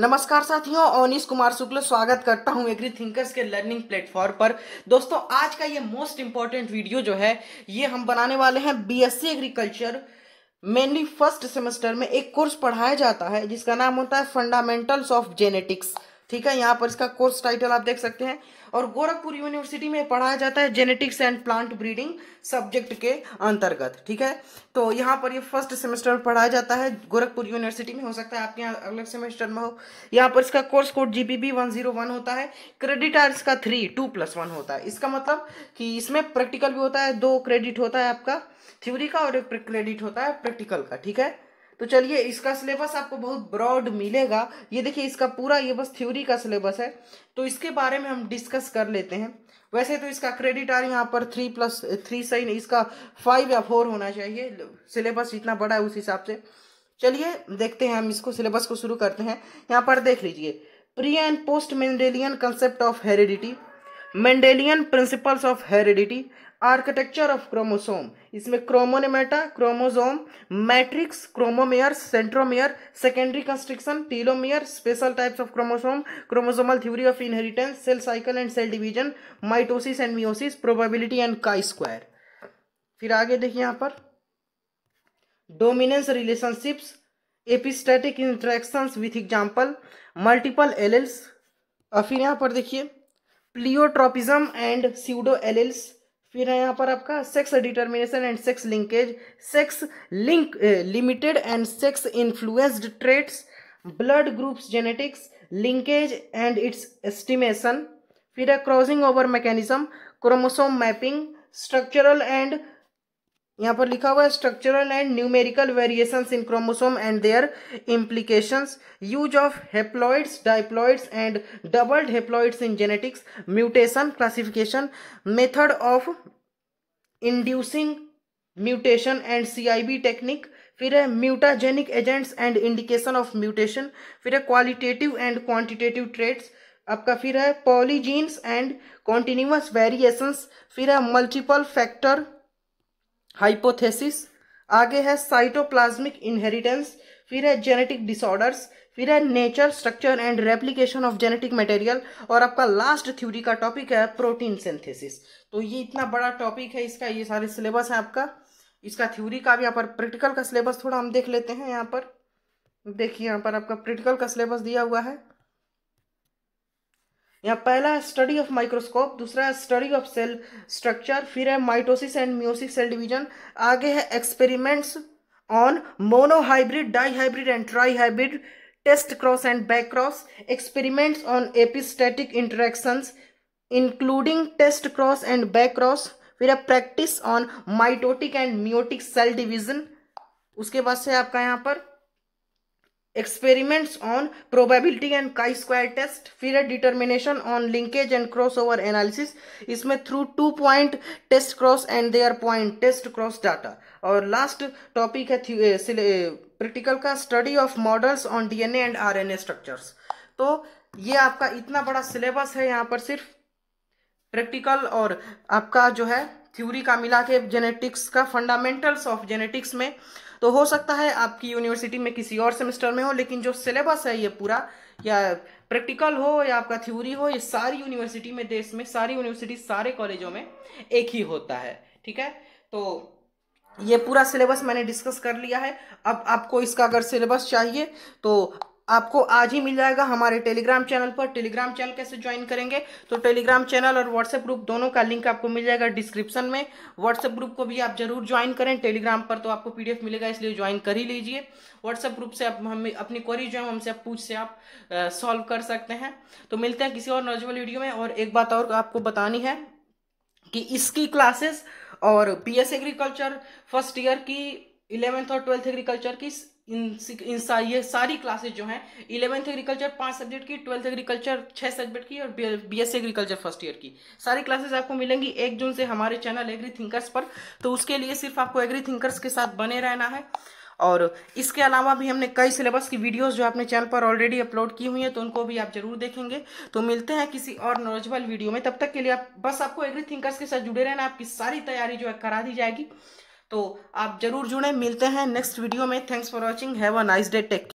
नमस्कार साथियों ओनिस कुमार शुक्ल स्वागत करता हूं एग्री थिंकर्स के लर्निंग प्लेटफॉर्म पर दोस्तों आज का ये मोस्ट इम्पॉर्टेंट वीडियो जो है ये हम बनाने वाले हैं BSc agriculture mainly first semester में एक कोर्स पढ़ाया जाता है जिसका नाम होता है फंडामेंटल्स ऑफ जेनेटिक्स ठीक है यहाँ पर इसका कोर्स टाइटल आप देख सकते हैं और गोरखपुर यूनिवर्सिटी में पढ़ाया जाता है genetics and plant breeding subject के अंतर्गत ठीक है तो यहाँ पर ये फर्स्ट सेमेस्टर में पढ़ाया जाता है गोरखपुर यूनिवर्सिटी में हो सकता है आपके यहाँ अगले सेमेस्टर में हो यहाँ पर इसका कोर्स कोड जी बी होता है क्रेडिट आर इसका थ्री टू प्लस वन होता है इसका मतलब कि इसमें प्रैक्टिकल भी होता है दो क्रेडिट होता है आपका थ्योरी का और एक क्रेडिट होता है प्रैक्टिकल का ठीक है तो चलिए इसका सिलेबस आपको बहुत ब्रॉड मिलेगा ये देखिए इसका पूरा ये बस थ्योरी का सिलेबस है तो इसके बारे में हम डिस्कस कर लेते हैं वैसे तो इसका क्रेडिट आर यहाँ पर थ्री प्लस थ्री साइन इसका फाइव या फोर होना चाहिए सिलेबस इतना बड़ा है उस हिसाब से चलिए देखते हैं हम इसको सिलेबस को शुरू करते हैं यहाँ पर देख लीजिए pre and post Mendelian concept of heredity Mendelian principles of heredity architecture of chromosome इसमें chromonemata chromosome matrix chromomere centromere secondary construction telomere special types of chromosome chromosomal theory of inheritance cell cycle and cell division mitosis and meiosis probability and chi square फिर आगे देखिए यहाँ पर dominance relationships epistatic interactions with example multiple alleles और फिर यहाँ पर देखिए प्लियोट्रॉपिज्म एंड सीडो एलिल्स फिर है यहाँ पर आपका sex determination and sex linkage sex link limited and sex influenced traits blood groups genetics linkage and its estimation फिर है crossing over mechanism chromosome mapping structural and यहाँ पर लिखा हुआ है structural and numerical variation in chromosome and their implications use of haploids diploids and doubled haploids in genetics mutation classification method of inducing mutation and CIB technique फिर है mutagenic agents and indication of mutation फिर है qualitative and quantitative trades आपका फिर है polygenes and continuous variations फिर है multiple factor hypothesis आगे है साइटोप्लाज्मिक इनहेरिटेंस फिर है जेनेटिक डिसऑर्डर्स फिर है nature structure and replication of genetic material और आपका लास्ट थ्योरी का टॉपिक है प्रोटीन सिंथेसिस तो ये इतना बड़ा टॉपिक है इसका ये सारे सिलेबस है आपका इसका थ्योरी का भी यहाँ पर प्रैक्टिकल का सिलेबस थोड़ा हम देख लेते हैं यहाँ पर देखिए यहाँ पर आपका प्रैक्टिकल का सिलेबस दिया हुआ है यहाँ पहला है स्टडी ऑफ माइक्रोस्कोप दूसरा है स्टडी ऑफ सेल स्ट्रक्चर फिर है mitosis and meiosis cell division आगे है experiments on monohybrid dihybrid and trihybrid test cross and back cross experiments on epistatic interactions including test cross and back cross फिर है practice on mitotic and meiotic cell division उसके बाद से आपका यहाँ पर experiments on probability and chi square test फिर है determination on linkage and cross over analysis इसमें through two point test cross and three point test cross data और लास्ट टॉपिक है प्रैक्टिकल का study of models on D N and R N A structures तो ये आपका इतना बड़ा syllabus है यहाँ पर सिर्फ प्रैक्टिकल और आपका जो है थ्यूरी का मिला के जेनेटिक्स का फंडामेंटल्स ऑफ जेनेटिक्स में तो हो सकता है आपकी यूनिवर्सिटी में किसी और सेमेस्टर में हो लेकिन जो सिलेबस है ये पूरा या प्रैक्टिकल हो या आपका थ्योरी हो ये सारी यूनिवर्सिटी में देश में सारी यूनिवर्सिटी सारे कॉलेजों में एक ही होता है ठीक है तो ये पूरा सिलेबस मैंने डिस्कस कर लिया है अब आपको इसका अगर सिलेबस चाहिए तो आपको आज ही मिल जाएगा हमारे टेलीग्राम चैनल पर टेलीग्राम चैनल कैसे ज्वाइन करेंगे तो टेलीग्राम चैनल और व्हाट्सएप ग्रुप दोनों का लिंक आपको मिल जाएगा डिस्क्रिप्शन में व्हाट्सएप ग्रुप को भी आप जरूर ज्वाइन करें टेलीग्राम पर तो आपको पीडीएफ मिलेगा इसलिए ज्वाइन कर ही लीजिए व्हाट्सएप ग्रुप से आप हम अपनी क्वारी जो है हमसे आप पूछ से आप सॉल्व कर सकते हैं तो मिलते हैं किसी और नॉलेजल वीडियो में और एक बात और आपको बतानी है कि इसकी क्लासेस और पी एग्रीकल्चर फर्स्ट ईयर की इलेवेंथ और ट्वेल्थ एग्रीकल्चर की इन इन सा, ये सारी क्लासेज जो हैं इलेवेंथ एग्रीकल्चर पांच सब्जेक्ट की ट्वेल्थ एग्रीकल्चर छह सब्जेक्ट की और B S agriculture first year की सारी क्लासेज आपको मिलेंगी एक जून से हमारे चैनल एग्री थिंकर्स पर तो उसके लिए सिर्फ आपको एग्री थिंकर्स के साथ बने रहना है और इसके अलावा भी हमने कई सिलेबस की वीडियोस जो आपने चैनल पर ऑलरेडी अपलोड की हुई हैं तो उनको भी आप जरूर देखेंगे तो मिलते हैं किसी और नॉलेजबल वीडियो में तब तक के लिए आप बस आपको एग्री थिंकर्स के साथ जुड़े रहना आपकी सारी तैयारी जो है करा दी जाएगी तो आप जरूर जुड़े मिलते हैं नेक्स्ट वीडियो में thanks for watching have a nice day take